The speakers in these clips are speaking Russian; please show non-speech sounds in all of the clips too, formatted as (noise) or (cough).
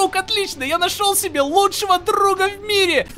друг, отлично, я нашел себе лучшего друга в мире. (laughs)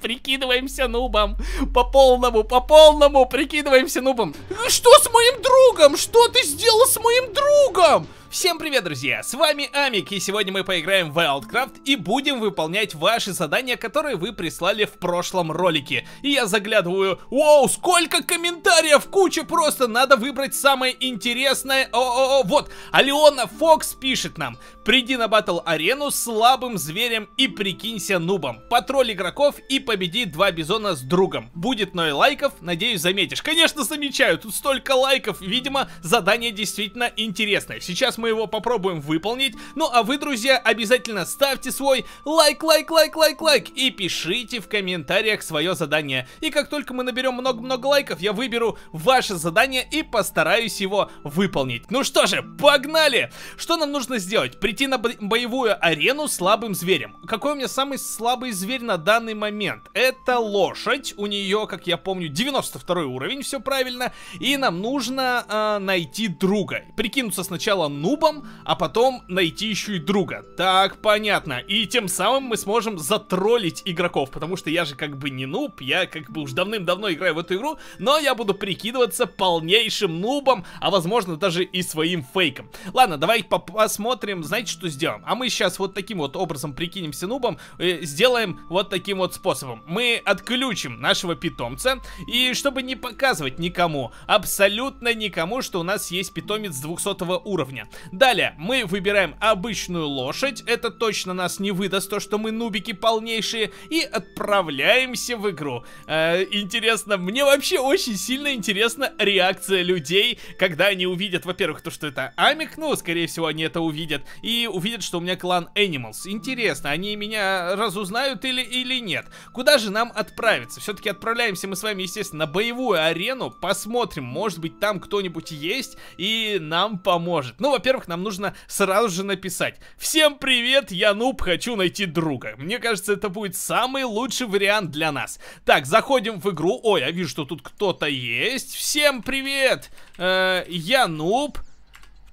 Прикидываемся нубом. По полному, по полному, прикидываемся нубом. Что с моим другом? Что ты сделал с моим другом? Всем привет, друзья! С вами Амик, и сегодня мы поиграем в Wildcraft и будем выполнять ваши задания, которые вы прислали в прошлом ролике. И я заглядываю... Вау, сколько комментариев! Куча просто! Надо выбрать самое интересное... О-о-о, вот! Алиона Фокс пишет нам. Приди на батл-арену слабым зверем и прикинься нубом. Патруль игроков и победи два бизона с другом. Будет ной лайков, надеюсь, заметишь. Конечно, замечаю, тут столько лайков. Видимо, задание действительно интересное. Сейчас мы его попробуем выполнить. Ну а вы, друзья, обязательно ставьте свой лайк, лайк, лайк, лайк, лайк. И пишите в комментариях свое задание. И как только мы наберем много-много лайков, я выберу ваше задание и постараюсь его выполнить. Ну что же, погнали! Что нам нужно сделать? Прийти на бо боевую арену слабым зверем. Какой у меня самый слабый зверь на данный момент? Это лошадь. У нее, как я помню, 92 уровень, все правильно. И нам нужно э, найти друга. Прикинуться сначала нубом, а потом найти еще и друга. Так, понятно. И тем самым мы сможем затроллить игроков, потому что я же как бы не нуб, я как бы уж давным-давно играю в эту игру, но я буду прикидываться полнейшим нубом, а возможно даже и своим фейком. Ладно, давай посмотрим, знаете, знаете, что сделаем? А мы сейчас вот таким вот образом прикинемся нубом, э, сделаем вот таким вот способом. Мы отключим нашего питомца, и чтобы не показывать никому, абсолютно никому, что у нас есть питомец 200 уровня. Далее, мы выбираем обычную лошадь, это точно нас не выдаст, то что мы нубики полнейшие, и отправляемся в игру. Э, интересно, мне вообще очень сильно интересна реакция людей, когда они увидят, во-первых, то, что это Амик, ну, скорее всего, они это увидят, и и увидят, что у меня клан Animals. Интересно, они меня разузнают или, или нет? Куда же нам отправиться? Все-таки отправляемся мы с вами, естественно, на боевую арену. Посмотрим, может быть, там кто-нибудь есть и нам поможет. Ну, во-первых, нам нужно сразу же написать. Всем привет, я Нуб, хочу найти друга. Мне кажется, это будет самый лучший вариант для нас. Так, заходим в игру. Ой, я вижу, что тут кто-то есть. Всем привет, э -э, я Нуб.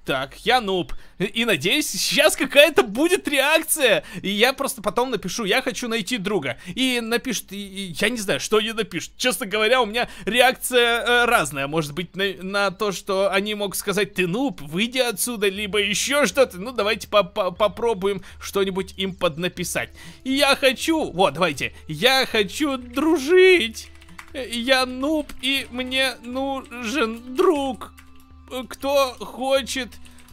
Так, я нуб. И надеюсь, сейчас какая-то будет реакция. И я просто потом напишу, я хочу найти друга. И напишет, я не знаю, что они напишут. Честно говоря, у меня реакция э, разная. Может быть, на, на то, что они могут сказать, ты нуб, выйди отсюда, либо еще что-то. Ну, давайте по -по попробуем что-нибудь им поднаписать. Я хочу, вот, давайте, я хочу дружить. Э, я нуб, и мне нужен друг кто хочет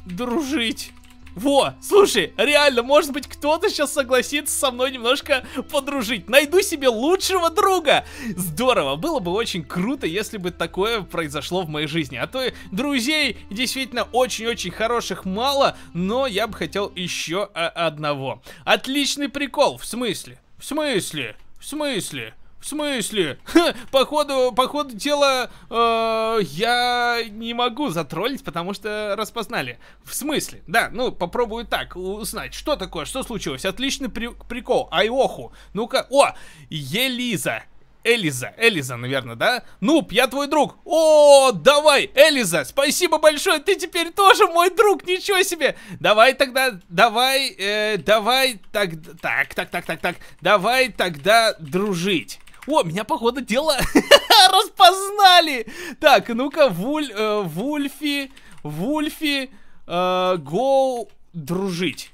дружить. Во, слушай, реально, может быть, кто-то сейчас согласится со мной немножко подружить. Найду себе лучшего друга. Здорово, было бы очень круто, если бы такое произошло в моей жизни. А то друзей действительно очень-очень хороших мало, но я бы хотел еще э, одного. Отличный прикол, в смысле? В смысле? В смысле? В смысле? Ха, походу, походу тело э, я не могу затроллить, потому что распознали. В смысле? Да, ну попробую так узнать, что такое, что случилось. Отличный при прикол, айоху. Ну-ка, о, Елиза. Элиза, Элиза, наверное, да? Нуб, я твой друг. О, давай, Элиза, спасибо большое, ты теперь тоже мой друг, ничего себе. Давай тогда, давай, э, давай, так, так, так, так, так, так, давай тогда дружить. О, меня, походу, дело (laughs) распознали. Так, ну-ка, вуль, э, Вульфи, Вульфи, э, дружить.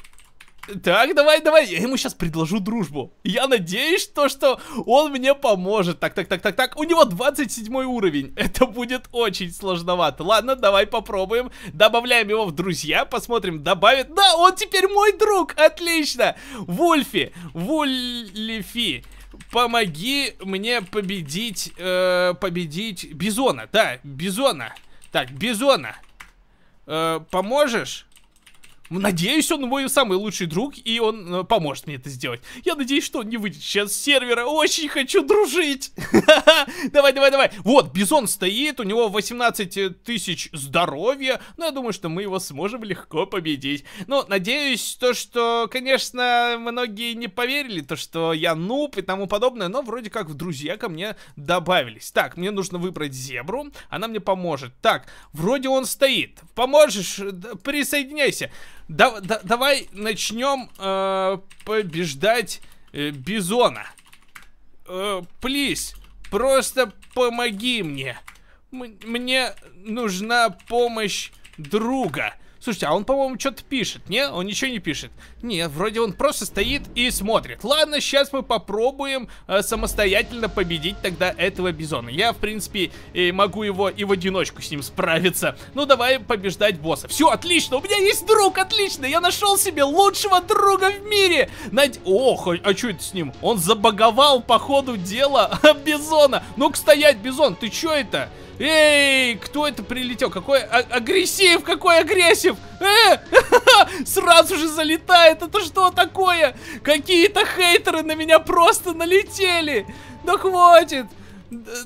Так, давай, давай, я ему сейчас предложу дружбу. Я надеюсь, то, что он мне поможет. Так, так, так, так, так, у него 27 уровень. (laughs) Это будет очень сложновато. Ладно, давай попробуем. Добавляем его в друзья, посмотрим, добавит. Да, он теперь мой друг, отлично. Вульфи, Вульфи помоги мне победить, э, победить Бизона. Да, Бизона. Так, Бизона. Э, поможешь? Надеюсь, он мой самый лучший друг, и он э, поможет мне это сделать. Я надеюсь, что он не выйдет сейчас с сервера. Очень хочу дружить. (laughs) Давай, давай, давай. Вот, Бизон стоит, у него 18 э, тысяч здоровья. Но ну, я думаю, что мы его сможем легко победить. Но надеюсь, то, что, конечно, многие не поверили, то, что я нуб и тому подобное. Но вроде как в друзья ко мне добавились. Так, мне нужно выбрать зебру. Она мне поможет. Так, вроде он стоит. Поможешь? Присоединяйся да, да, давай начнем э, побеждать э, Бизона. Э, please, просто помоги мне. М мне нужна помощь друга. Слушайте, а он, по-моему, что-то пишет, не? Он ничего не пишет. Не, вроде он просто стоит и смотрит. Ладно, сейчас мы попробуем э, самостоятельно победить тогда этого бизона. Я, в принципе, э, могу его и в одиночку с ним справиться. Ну, давай побеждать босса. Все, отлично, у меня есть друг, отлично. Я нашел себе лучшего друга в мире. Над... Ох, а, а что это с ним? Он забаговал по ходу дела (laughs) бизона. Ну-ка стоять, бизон, ты что это? Эй, кто это прилетел? Какой а агрессив, какой агрессив! Э! (laughs) Сразу же залетает, это что такое? Какие-то хейтеры на меня просто налетели! Да хватит!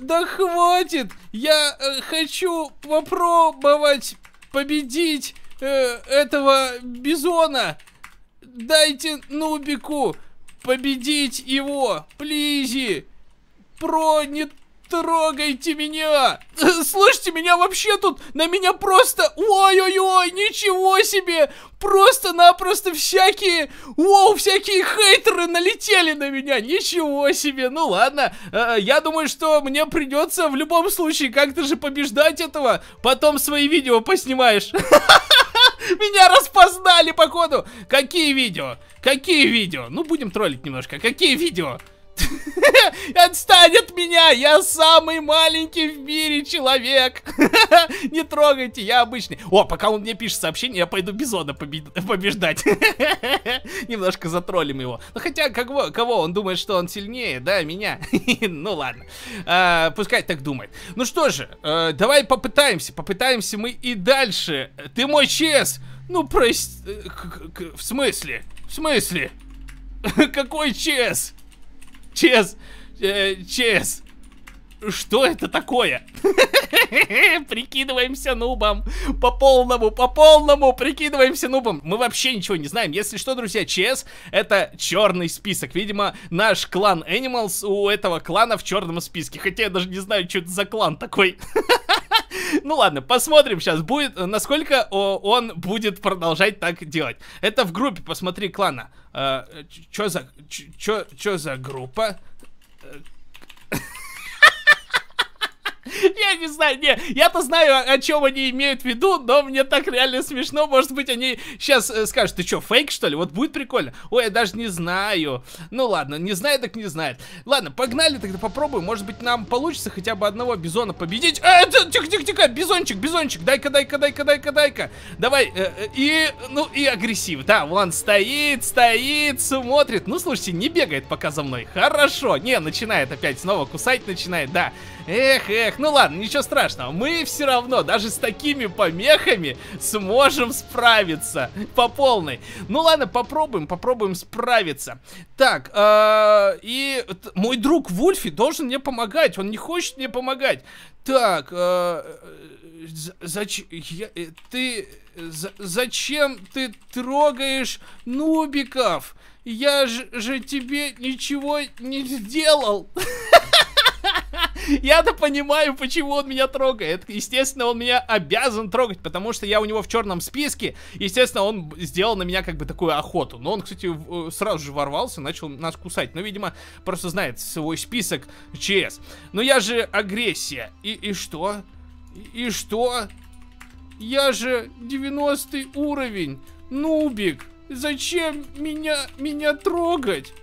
Да хватит! Я э, хочу попробовать победить э, этого бизона! Дайте Нубику победить его! Плизи! Про не трогайте меня! Слышите, меня вообще тут, на меня просто, ой-ой-ой, ничего себе! Просто-напросто всякие, воу, всякие хейтеры налетели на меня, ничего себе! Ну ладно, э, э я думаю, что мне придется в любом случае как-то же побеждать этого, потом свои видео поснимаешь. (laughs) Меня распознали, походу! Какие видео? Какие видео? Ну, будем троллить немножко. Какие видео? (laughs) Отстань от меня! Я самый маленький в мире человек! (laughs) Не трогайте, я обычный. О, пока он мне пишет сообщение, я пойду Бизона побеждать. (laughs) Немножко затроллим его. Ну хотя, кого, кого? Он думает, что он сильнее, да, меня? Ну ладно. А, пускай так думает. Ну что же, э, давай попытаемся. Попытаемся мы и дальше. Ты мой чес! Ну, прости... Э, в смысле? В смысле? Какой чес? Чес! Э, чес! Что это такое? (laughs) прикидываемся нубом. По полному, по полному прикидываемся нубом. Мы вообще ничего не знаем. Если что, друзья, ЧС это черный список. Видимо, наш клан Animals у этого клана в черном списке. Хотя я даже не знаю, что это за клан такой. (laughs) (laughs) Ну ладно, посмотрим сейчас, будет, насколько он будет продолжать так делать. Это в группе, посмотри, клана. Э, чё за... Чё за группа? Э, (laughs) Я не знаю, не, я-то знаю, о чем они имеют в виду, но мне так реально смешно. Может быть, они сейчас э, скажут, ты что, фейк, что ли? Вот будет прикольно. Ой, я даже не знаю. Ну ладно, не знает, так не знает. Ладно, погнали, тогда попробуем. Может быть, нам получится хотя бы одного бизона победить. Э, тихо-тихо-тихо, э, бизончик, бизончик, дай-ка, дай-ка, дай-ка, дай-ка, дай-ка. Давай, э, э и, ну, и агрессив, да, вон стоит, стоит, смотрит. Ну, слушайте, не бегает пока за мной. Хорошо, не, начинает опять снова кусать начинает, да. Эх, эх, ну ладно, ничего страшного. Мы все равно даже с такими помехами сможем справиться по полной. Ну ладно, попробуем, попробуем справиться. Так, э, и мой друг Вульфи должен мне помогать. Он не хочет мне помогать. Так, э, зачем... Э, ты... зачем ты трогаешь нубиков? Я же, же тебе ничего не сделал. (laughs) Я-то понимаю, почему он меня трогает. Естественно, он меня обязан трогать, потому что я у него в черном списке. Естественно, он сделал на меня как бы такую охоту. Но он, кстати, э, сразу же ворвался, начал нас кусать. Но, ну, видимо, просто знает свой список ЧС. Но я же агрессия. И, и что? И, и что? Я же 90 уровень. Нубик. Зачем меня, меня трогать?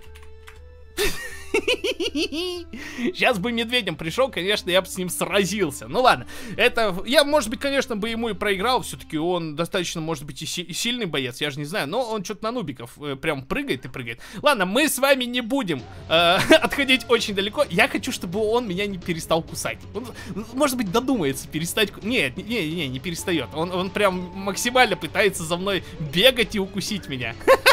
(laughs) Сейчас (laughs) бы медведем пришел, конечно, я бы с ним сразился. Ну ладно, это... Я, может быть, конечно, бы ему и проиграл, все-таки он достаточно, может быть, и, си и сильный боец, я же не знаю, но он что-то на нубиков э, прям прыгает и прыгает. Ладно, мы с вами не будем э, (laughs) отходить очень далеко. Я хочу, чтобы он меня не перестал кусать. Он, может быть, додумается перестать... Нет, не, не, не, не перестает. Он, он прям максимально пытается за мной бегать и укусить меня. Ха-ха! (laughs)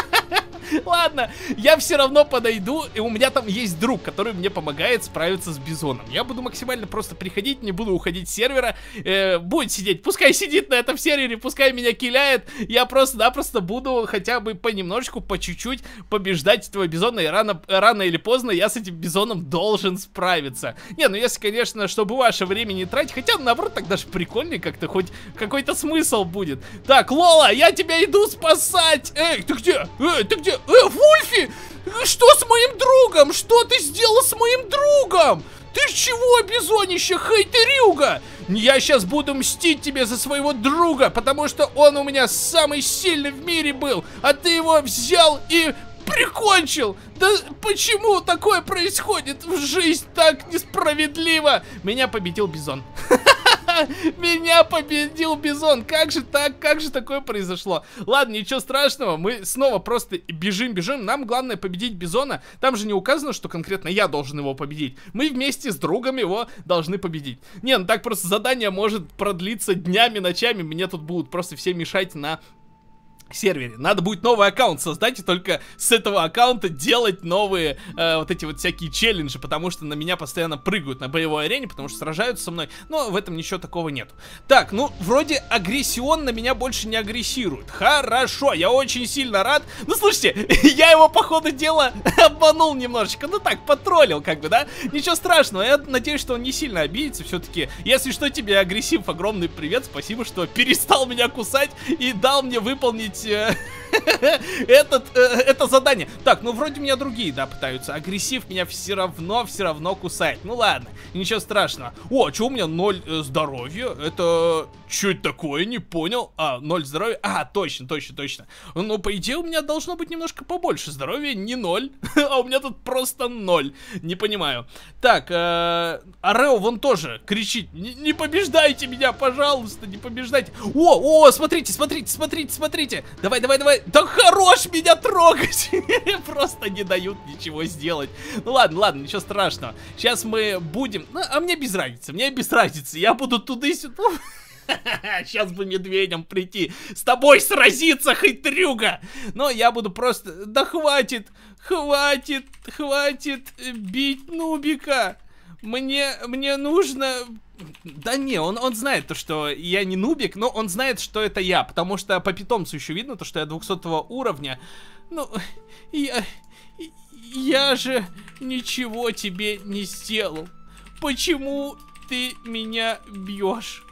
(laughs) Ладно, я все равно подойду, и у меня там есть друг, который мне помогает справиться с Бизоном. Я буду максимально просто приходить, не буду уходить с сервера, э, будет сидеть, пускай сидит на этом сервере, пускай меня киляет, я просто-напросто буду хотя бы понемножечку, по чуть-чуть побеждать этого Бизона, и рано, рано или поздно я с этим Бизоном должен справиться. Не, ну если, конечно, чтобы ваше время не тратить, хотя, наоборот, так даже прикольнее как-то, хоть какой-то смысл будет. Так, Лола, я тебя иду спасать! Эй, ты где? Эй, ты где? Э, Вульфи! Что с моим другом? Что ты сделал с моим другом? Ты чего, бизонище, хейтерюга? Я сейчас буду мстить тебе за своего друга, потому что он у меня самый сильный в мире был, а ты его взял и прикончил! Да почему такое происходит в жизнь так несправедливо? Меня победил Бизон. (laughs) (laughs) Меня победил Бизон. Как же так? Как же такое произошло? Ладно, ничего страшного. Мы снова просто бежим, бежим. Нам главное победить Бизона. Там же не указано, что конкретно я должен его победить. Мы вместе с другом его должны победить. Не, ну так просто задание может продлиться днями, ночами. Мне тут будут просто все мешать на сервере. Надо будет новый аккаунт создать и только с этого аккаунта делать новые э, вот эти вот всякие челленджи, потому что на меня постоянно прыгают на боевой арене, потому что сражаются со мной, но в этом ничего такого нет. Так, ну, вроде агрессион на меня больше не агрессирует. Хорошо, я очень сильно рад. Ну, слушайте, (laughs) я его, по ходу дела, (laughs) обманул немножечко, ну так, потроллил, как бы, да? Ничего страшного, я надеюсь, что он не сильно обидится все-таки. Если что, тебе агрессив, огромный привет, спасибо, что перестал меня кусать и дал мне выполнить Э, (laughs) этот, э, это задание. Так, ну вроде меня другие, да, пытаются. Агрессив меня все равно, все равно кусает. Ну ладно, ничего страшного. О, а что у меня ноль э, здоровья? Это что это такое? Не понял. А, ноль здоровья? А, точно, точно, точно. Ну, по идее, у меня должно быть немножко побольше здоровья, не ноль. (laughs) а у меня тут просто ноль. Не понимаю. Так, э, Арео вон тоже кричит. Не побеждайте меня, пожалуйста, не побеждайте. О, о, смотрите, смотрите, смотрите, смотрите. Давай, давай, давай. Да хорош меня трогать. (laughs) Просто не дают ничего сделать. Ну ладно, ладно, ничего страшного. Сейчас мы будем... Ну, а мне без разницы, мне без разницы. Я буду туда-сюда... и ну, Сейчас (laughs) бы медведям прийти. С тобой сразиться, хитрюга. Но я буду просто... Да хватит, хватит, хватит бить нубика. Мне, мне нужно да не, он, он знает то, что я не нубик, но он знает, что это я, потому что по питомцу еще видно то, что я 200 уровня. Ну, я... Я же ничего тебе не сделал. Почему ты меня бьешь?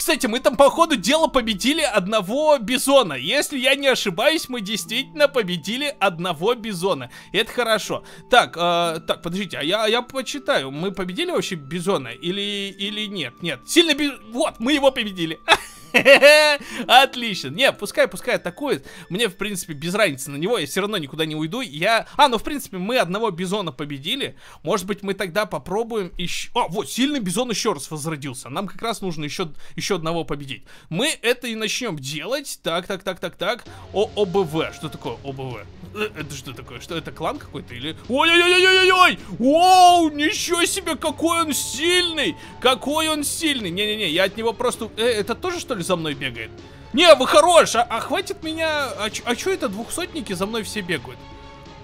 Кстати, мы там по ходу дела победили одного бизона. Если я не ошибаюсь, мы действительно победили одного бизона. Это хорошо. Так, э, так, подождите, а я, а я почитаю. Мы победили вообще бизона или, или нет? Нет, сильно биз... Вот, мы его победили. (laughs) (laughs) Отлично. Не, пускай, пускай атакует. Мне, в принципе, без разницы на него. Я все равно никуда не уйду. Я... А, ну, в принципе, мы одного бизона победили. Может быть, мы тогда попробуем еще... О, а, вот, сильный бизон еще раз возродился. Нам как раз нужно еще, еще одного победить. Мы это и начнем делать. Так, так, так, так, так. ООБВ. Что такое ОБВ? Э, это что такое? Что это, клан какой-то или... Ой-ой-ой-ой-ой-ой! Оу, ничего себе, какой он сильный! Какой он сильный! Не-не-не, я от него просто... Э, это тоже, что ли, за мной бегает? Не, вы хорош! А, а хватит меня... А, а чё это двухсотники за мной все бегают?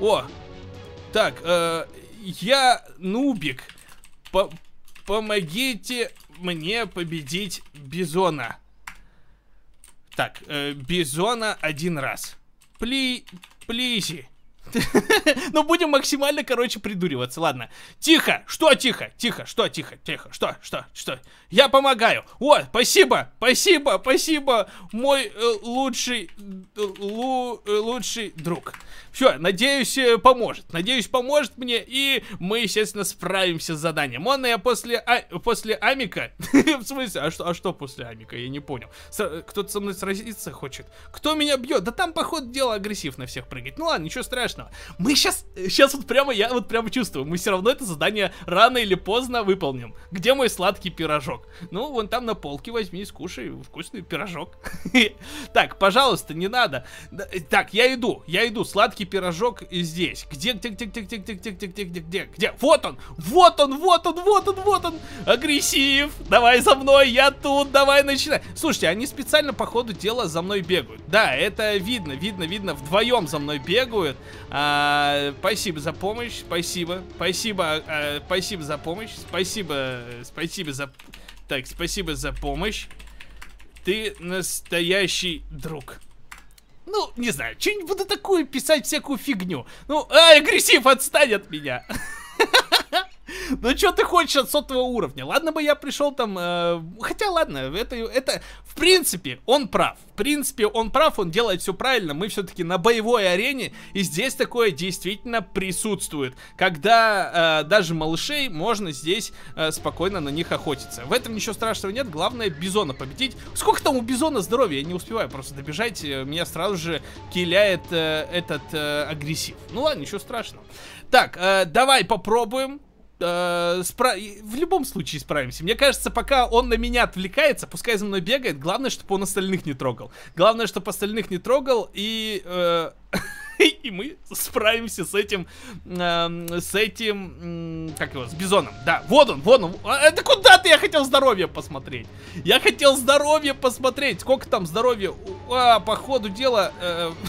О! Так, э, я нубик. По помогите мне победить Бизона. Так, э, Бизона один раз. Плей. Плизи. (laughs) Ну, будем максимально, короче, придуриваться. Ладно. Тихо! Что тихо? Тихо, что тихо? Тихо, что? Что? Что? Я помогаю. О, спасибо, спасибо, спасибо, мой э, лучший, э, лу, э, лучший друг. Все, надеюсь, э, поможет. Надеюсь, поможет мне, и мы, естественно, справимся с заданием. Он ну я после, а, после Амика... (laughs) В смысле? А что, а что после Амика? Я не понял. Кто-то со мной сразиться хочет. Кто меня бьет? Да там, походу, дело агрессив на всех прыгать. Ну ладно, ничего страшного. Мы сейчас... Сейчас вот прямо, я вот прямо чувствую. Мы все равно это задание рано или поздно выполним. Где мой сладкий пирожок? пирожок. Ну, вон там на полке возьми, скушай вкусный пирожок. Так, пожалуйста, не надо. Так, я иду, я иду. Сладкий пирожок здесь. Где, где, где, где, где, где, где, где, где, где, где, где? Вот он, вот он, вот он, вот он, вот он. Агрессив. Давай за мной, я тут, давай начинай. Слушайте, они специально по ходу дела за мной бегают. Да, это видно, видно, видно. Вдвоем за мной бегают. спасибо за помощь, спасибо, спасибо, спасибо за помощь, спасибо, спасибо за... Так, спасибо за помощь. Ты настоящий друг. Ну, не знаю, что-нибудь буду такое писать, всякую фигню. Ну, а, агрессив, отстань от меня. (laughs) Ну что ты хочешь от сотого уровня? Ладно бы я пришел там... Э, хотя ладно, это, это... В принципе, он прав. В принципе, он прав, он делает все правильно. Мы все-таки на боевой арене, и здесь такое действительно присутствует. Когда э, даже малышей можно здесь э, спокойно на них охотиться. В этом ничего страшного нет, главное бизона победить. Сколько там у бизона здоровья? Я не успеваю просто добежать, э, меня сразу же киляет э, этот э, агрессив. Ну ладно, ничего страшного. Так, э, давай попробуем э, спра... в любом случае справимся. Мне кажется, пока он на меня отвлекается, пускай за мной бегает, главное, чтобы он остальных не трогал. Главное, чтобы остальных не трогал, и... Э... (laughs) И мы справимся с этим, э, с этим, э, как его, с Бизоном. Да, вот он, вот он. А это куда ты? Я хотел здоровье посмотреть. Я хотел здоровье посмотреть. Сколько там здоровья? А, по ходу дела... Э, (laughs)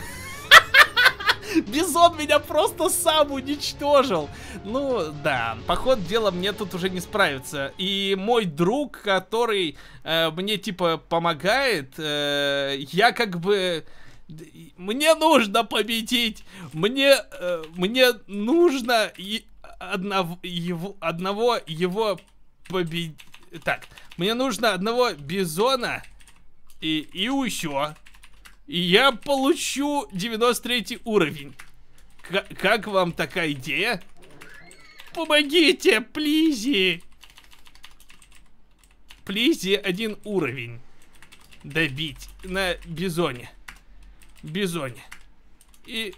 Бизон меня просто сам уничтожил. Ну, да, поход дела мне тут уже не справиться. И мой друг, который э, мне типа помогает, э, я как бы... Мне нужно победить! Мне, э, мне нужно и одного его, одного его победить. Так, мне нужно одного бизона и, и еще я получу 93 уровень. К как вам такая идея? Помогите, плизи! Плизи один уровень. Добить на бизоне. Бизоне. И...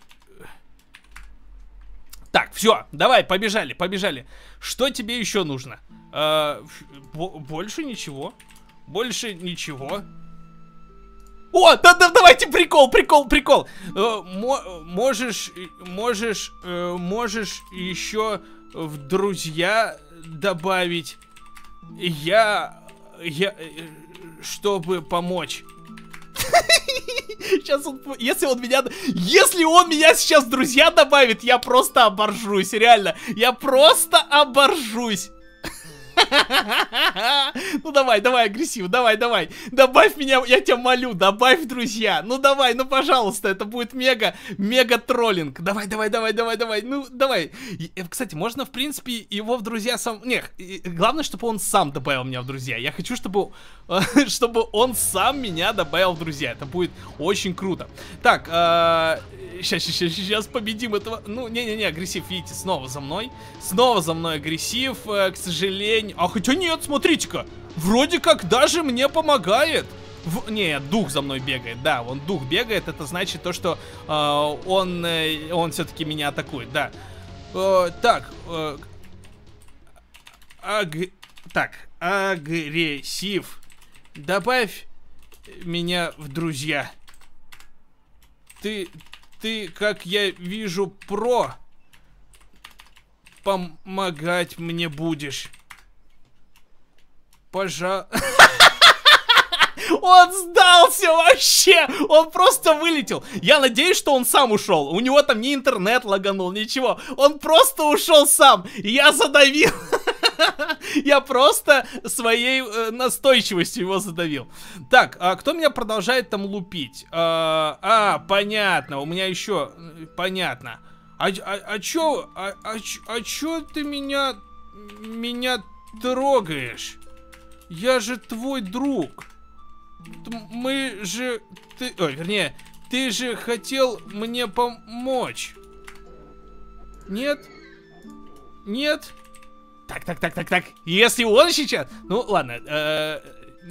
Так, все, давай, побежали, побежали. Что тебе еще нужно? Э больше ничего. Больше ничего. О, да, да, давайте прикол, прикол, прикол. Э, можешь, можешь, э, можешь еще в друзья добавить. Я, я, э, чтобы помочь. Сейчас (laughs) если он меня, если он меня сейчас в друзья добавит, я просто оборжусь, реально, я просто оборжусь. (laughs) Ну давай, давай, агрессив, давай, давай. Добавь меня, я тебя молю, добавь, друзья. Ну давай, ну пожалуйста, это будет мега, мега троллинг. Давай, давай, давай, давай, давай, ну давай. И, э, кстати, можно, в принципе, его в друзья сам... Не, главное, чтобы он сам добавил меня в друзья. Я хочу, чтобы, (laughs) чтобы он сам меня добавил в друзья. Это будет очень круто. Так, сейчас, а, сейчас, сейчас победим этого... Ну, не-не-не, агрессив, видите, снова за мной. Снова за мной агрессив, э, к сожалению... А хотя нет, смотрите-ка. Вроде как даже мне помогает. В... Не, дух за мной бегает, да, он дух бегает, это значит то, что э, он, э, он все-таки меня атакует, да. Э, так, э, аг... так, агрессив, добавь меня в друзья. Ты, ты, как я вижу, про помогать мне будешь. Пожа... Он сдался вообще! Он просто вылетел! Я надеюсь, что он сам ушел. У него там не интернет лаганул, ничего. Он просто ушел сам. Я задавил. (laughs) Я просто своей э, настойчивостью его задавил. Так, а кто меня продолжает там лупить? А, а понятно, у меня еще... Э, понятно. А, а, а чё... А, а, а чё ты меня... Меня трогаешь? Я же твой друг. Мы же... Ты... Ой, вернее, ты же хотел мне помочь. Нет? Нет? Так, так, так, так, так. Если он сейчас... Ну, ладно. Э -э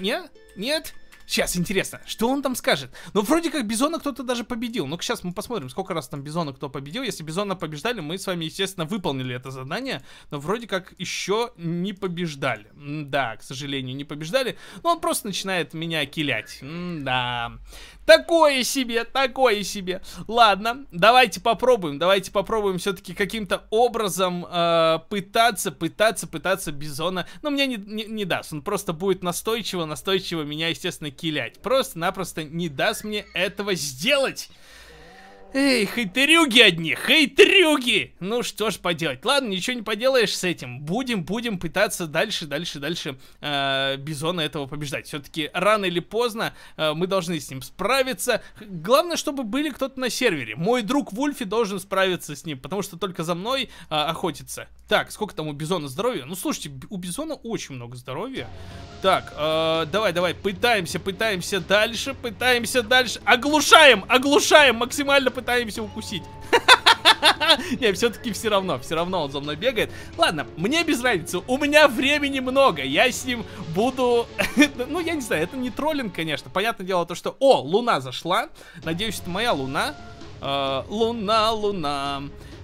нет? Нет? Сейчас интересно, что он там скажет? Ну, вроде как Бизона кто-то даже победил. Ну-ка, сейчас мы посмотрим, сколько раз там Бизона кто победил. Если Бизона побеждали, мы с вами, естественно, выполнили это задание. Но вроде как еще не побеждали. М да, к сожалению, не побеждали. Но он просто начинает меня килять. М да. Такое себе, такое себе. Ладно, давайте попробуем. Давайте попробуем все-таки каким-то образом э, пытаться, пытаться, пытаться Бизона. Но ну, мне не, не, не даст. Он просто будет настойчиво, настойчиво меня, естественно, килять. Просто-напросто не даст мне этого сделать. Эй, хейтерюги одни, хейтерюги! Ну что ж поделать, ладно, ничего не поделаешь с этим. Будем, будем пытаться дальше, дальше, дальше э, Бизона этого побеждать. Все-таки рано или поздно э, мы должны с ним справиться. Главное, чтобы были кто-то на сервере. Мой друг Вульфи должен справиться с ним, потому что только за мной э, охотится так, сколько там у Бизона здоровья? Ну, слушайте, у Бизона очень много здоровья. Так, э, давай, давай, пытаемся, пытаемся дальше, пытаемся дальше. Оглушаем, оглушаем, максимально пытаемся укусить. (laughs) Не, все-таки все равно, все равно он за мной бегает. Ладно, мне без разницы, у меня времени много, я с ним буду... (laughs) ну, я не знаю, это не троллинг, конечно. Понятное дело то, что... О, луна зашла. Надеюсь, это моя луна. Э, луна, луна.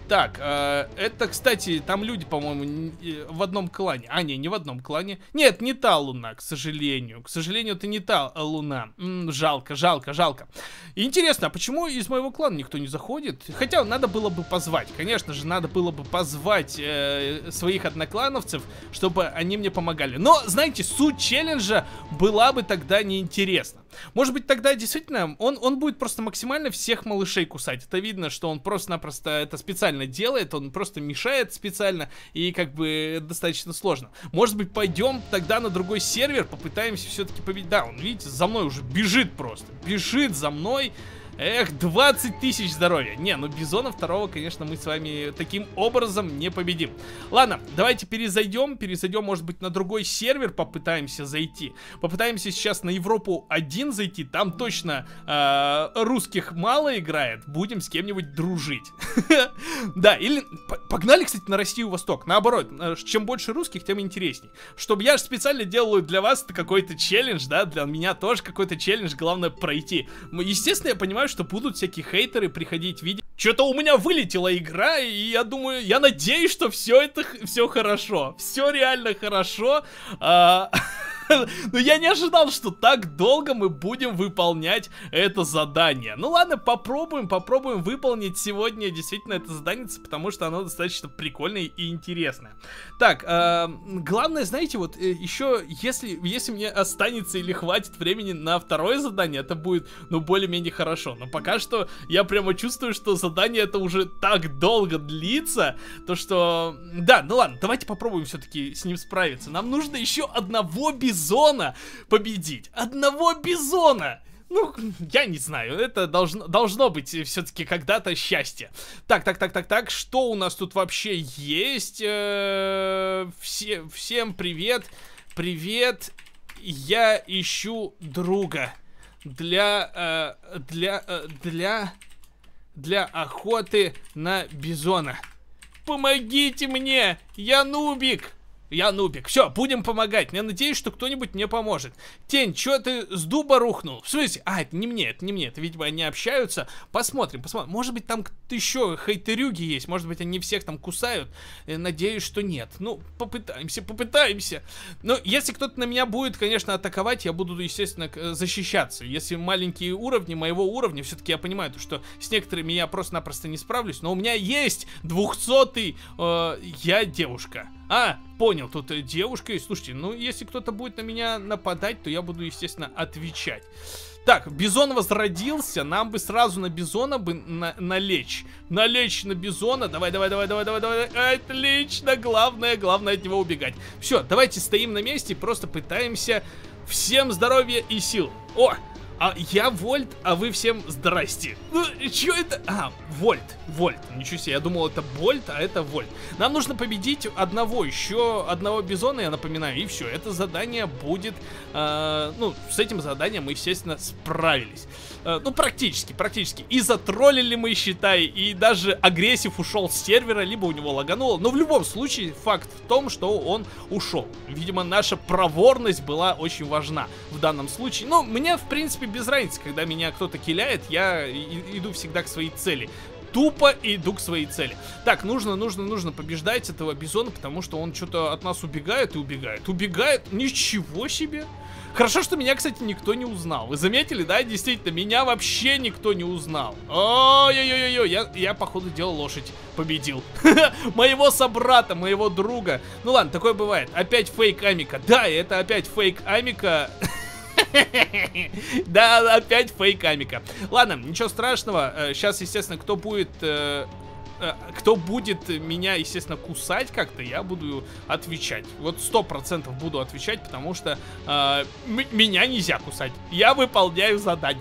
Так, э, это, кстати, там люди, по-моему, в одном клане. А, не, не в одном клане. Нет, не та луна, к сожалению. К сожалению, это не та э, луна. М -м, жалко, жалко, жалко. Интересно, а почему из моего клана никто не заходит? Хотя надо было бы позвать. Конечно же, надо было бы позвать э, своих одноклановцев, чтобы они мне помогали. Но, знаете, суть челленджа была бы тогда неинтересна. Может быть, тогда действительно он, он будет просто максимально всех малышей кусать. Это видно, что он просто-напросто это специально делает, он просто мешает специально, и как бы достаточно сложно. Может быть, пойдем тогда на другой сервер, попытаемся все-таки победить. Да, он, видите, за мной уже бежит просто. Бежит за мной. Эх, 20 тысяч здоровья. Не, ну Бизона второго, конечно, мы с вами таким образом не победим. Ладно, давайте перезайдем. Перезайдем, может быть, на другой сервер попытаемся зайти. Попытаемся сейчас на Европу 1 зайти. Там точно э, русских мало играет. Будем с кем-нибудь дружить. (laughs) Да, или погнали, кстати, на Россию Восток. Наоборот, э, чем больше русских, тем интересней. Чтобы я же специально делаю для вас какой-то челлендж, да, для меня тоже какой-то челлендж, главное пройти. Естественно, я понимаю, понимаю, что будут всякие хейтеры приходить видеть. Что-то у меня вылетела игра, и я думаю, я надеюсь, что все это, все хорошо. Все реально хорошо. А... (laughs) (laughs) Но ну, я не ожидал, что так долго мы будем выполнять это задание. Ну ладно, попробуем, попробуем выполнить сегодня действительно это задание, потому что оно достаточно прикольное и интересное. Так, э, главное, знаете, вот э, еще, если, если мне останется или хватит времени на второе задание, это будет, ну, более-менее хорошо. Но пока что я прямо чувствую, что задание это уже так долго длится, то что... Да, ну ладно, давайте попробуем все-таки с ним справиться. Нам нужно еще одного без бизона победить. Одного бизона! Ну, я не знаю, это должно, должно быть все-таки когда-то счастье. Так, так, так, так, так, что у нас тут вообще есть? Э -э все, всем привет, привет, я ищу друга для, э для, э, для, для охоты на бизона. Помогите мне, я нубик! Я нубик. Все, будем помогать. Я надеюсь, что кто-нибудь мне поможет. Тень, что ты с дуба рухнул? В смысле? А, это не мне, это не мне. Это, видимо, они общаются. Посмотрим, посмотрим. Может быть, там еще хейтерюги есть. Может быть, они всех там кусают. Э, надеюсь, что нет. Ну, попытаемся, попытаемся. Но «Ну, если кто-то на меня будет, конечно, атаковать, я буду, естественно, защищаться. Если маленькие уровни моего уровня, все-таки я понимаю, то, что с некоторыми я просто-напросто не справлюсь. Но у меня есть двухсотый... Э, я девушка. А, понял, тут э, девушка. И слушайте, ну если кто-то будет на меня нападать, то я буду, естественно, отвечать. Так, Бизон возродился, нам бы сразу на Бизона бы на налечь. Налечь на Бизона, давай, давай, давай, давай, давай, давай, отлично, главное, главное от него убегать. Все, давайте стоим на месте и просто пытаемся... Всем здоровья и сил! О, а я Вольт, а вы всем здрасте. Ну, чё это? А, Вольт, Вольт. Ничего себе, я думал, это Вольт, а это Вольт. Нам нужно победить одного еще, одного Бизона, я напоминаю, и все. Это задание будет, э, ну, с этим заданием мы, естественно, справились. Э, ну, практически, практически. И затроллили мы, считай, и даже агрессив ушел с сервера, либо у него лагануло. Но в любом случае, факт в том, что он ушел. Видимо, наша проворность была очень важна в данном случае. Но ну, мне, в принципе, без разницы, когда меня кто-то киляет, я иду всегда к своей цели тупо иду к своей цели. Так, нужно, нужно, нужно побеждать этого бизона, потому что он что-то от нас убегает и убегает. Убегает? Ничего себе! Хорошо, что меня, кстати, никто не узнал. Вы заметили, да? Действительно, меня вообще никто не узнал. Ой-ой-ой-ой, я, я, походу, делал лошадь. Победил. (laughs) моего собрата, моего друга. Ну ладно, такое бывает. Опять фейк Амика. Да, это опять фейк Амика. (laughs) Да, опять фейк Амика. Ладно, ничего страшного. Сейчас, э, естественно, кто будет... Э, Э, кто будет меня, естественно, кусать как-то, я буду отвечать. Вот сто процентов буду отвечать, потому что э, меня нельзя кусать. Я выполняю задание.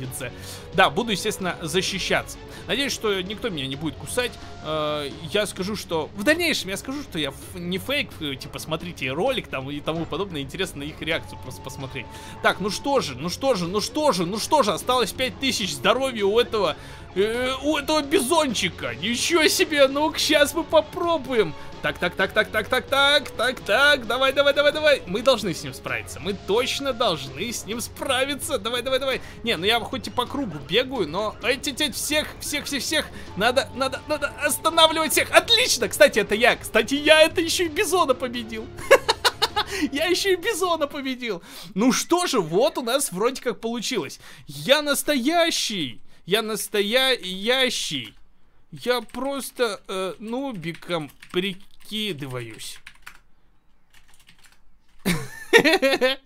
Да, буду, естественно, защищаться. Надеюсь, что никто меня не будет кусать. Э, я скажу, что... В дальнейшем я скажу, что я не фейк, э, типа, смотрите ролик там и тому подобное. Интересно их реакцию просто посмотреть. Так, ну что же, ну что же, ну что же, ну что же, осталось 5000 здоровья у этого... Э, у этого бизончика. Ничего себе, ну-ка, сейчас мы попробуем. Так, так, так, так, так, так, так, так, так, давай, давай, давай, давай. Мы должны с ним справиться. Мы точно должны с ним справиться. Давай, давай, давай. Не, ну я хоть и по кругу бегаю, но... Эти, эти, всех, всех, всех, всех. Надо, надо, надо останавливать всех. Отлично, кстати, это я. Кстати, я это еще и Бизона победил. (laughs) Я еще и Бизона победил. Ну что же, вот у нас вроде как получилось. Я настоящий. Я настоящий. Я просто э, нубиком прикинул прикидываюсь. (laughs)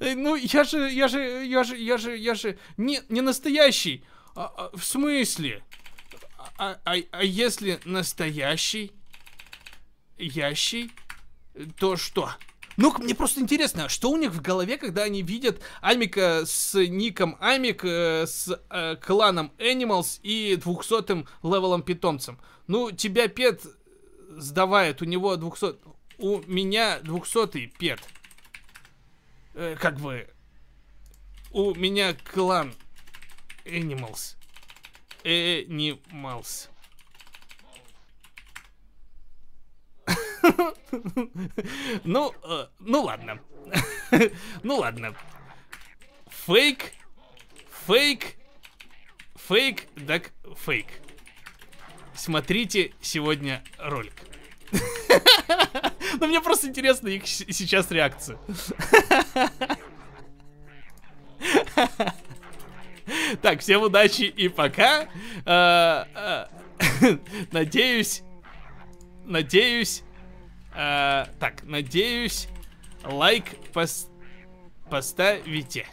Ну, я же, я же, я же, я же, я же не, не настоящий. А, а, в смысле? А, а, если настоящий? Ящий? То что? Ну, мне просто интересно, что у них в голове, когда они видят Амика с ником Амик, э, с э, кланом Animals и 200-м левелом питомцем? Ну, тебя, Пет, сдавает, у него 200... У меня 200 пет. Э, как бы... У меня клан Animals. Animals. (laughs) Ну, э, ну ладно. (laughs) Ну ладно. Фейк. Фейк. Фейк, так фейк. Смотрите сегодня ролик. (laughs) Но ну, мне просто интересно их сейчас реакция. (laughs) Так, всем удачи и пока. Э, э, (laughs) надеюсь. Надеюсь. Э, так, надеюсь. Лайк поставите.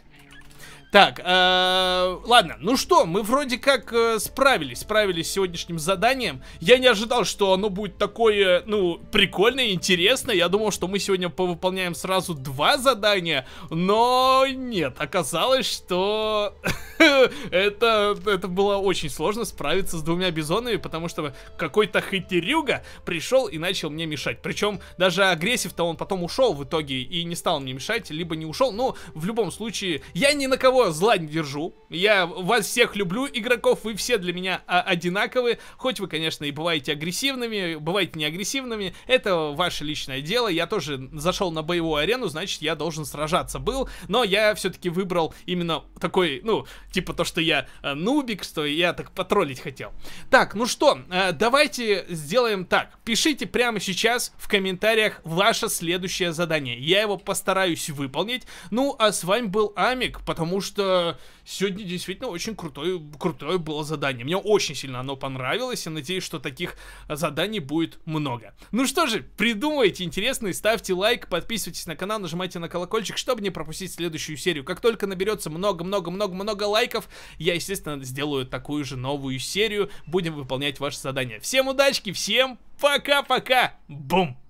Так, э, ладно, ну что, мы вроде как э, справились, справились с сегодняшним заданием. Я не ожидал, что оно будет такое, ну, прикольное, интересное. Я думал, что мы сегодня повыполняем сразу два задания, но нет, оказалось, что (laughs) это, это было очень сложно справиться с двумя бизонами, потому что какой-то хитерюга пришел и начал мне мешать. Причем даже агрессив-то он потом ушел в итоге и не стал мне мешать, либо не ушел, но ну, в любом случае я ни на кого никакого зла не держу. Я вас всех люблю, игроков, вы все для меня а, одинаковы. Хоть вы, конечно, и бываете агрессивными, бываете не агрессивными. Это ваше личное дело. Я тоже зашел на боевую арену, значит, я должен сражаться был. Но я все-таки выбрал именно такой, ну, типа то, что я э, нубик, что я так потроллить хотел. Так, ну что, э, давайте сделаем так. Пишите прямо сейчас в комментариях ваше следующее задание. Я его постараюсь выполнить. Ну, а с вами был Амик, потому что что сегодня действительно очень крутое, крутое было задание. Мне очень сильно оно понравилось, и надеюсь, что таких заданий будет много. Ну что же, придумайте интересные, ставьте лайк, подписывайтесь на канал, нажимайте на колокольчик, чтобы не пропустить следующую серию. Как только наберется много-много-много-много лайков, я, естественно, сделаю такую же новую серию. Будем выполнять ваши задания. Всем удачки, всем пока-пока! Бум!